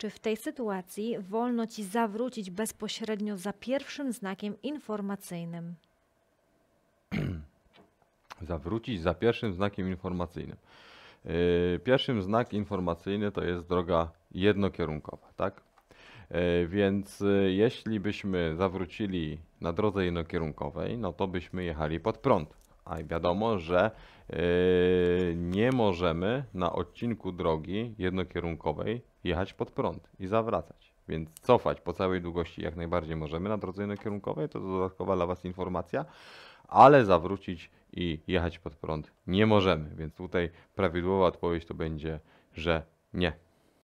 Czy w tej sytuacji wolno ci zawrócić bezpośrednio za pierwszym znakiem informacyjnym? zawrócić za pierwszym znakiem informacyjnym. Yy, pierwszym znak informacyjny to jest droga jednokierunkowa, tak? Yy, więc yy, jeśli byśmy zawrócili na drodze jednokierunkowej, no to byśmy jechali pod prąd. A wiadomo, że yy, nie możemy na odcinku drogi jednokierunkowej jechać pod prąd i zawracać. Więc cofać po całej długości jak najbardziej możemy na drodze jednokierunkowej, to dodatkowa dla Was informacja, ale zawrócić i jechać pod prąd nie możemy. Więc tutaj prawidłowa odpowiedź to będzie, że nie.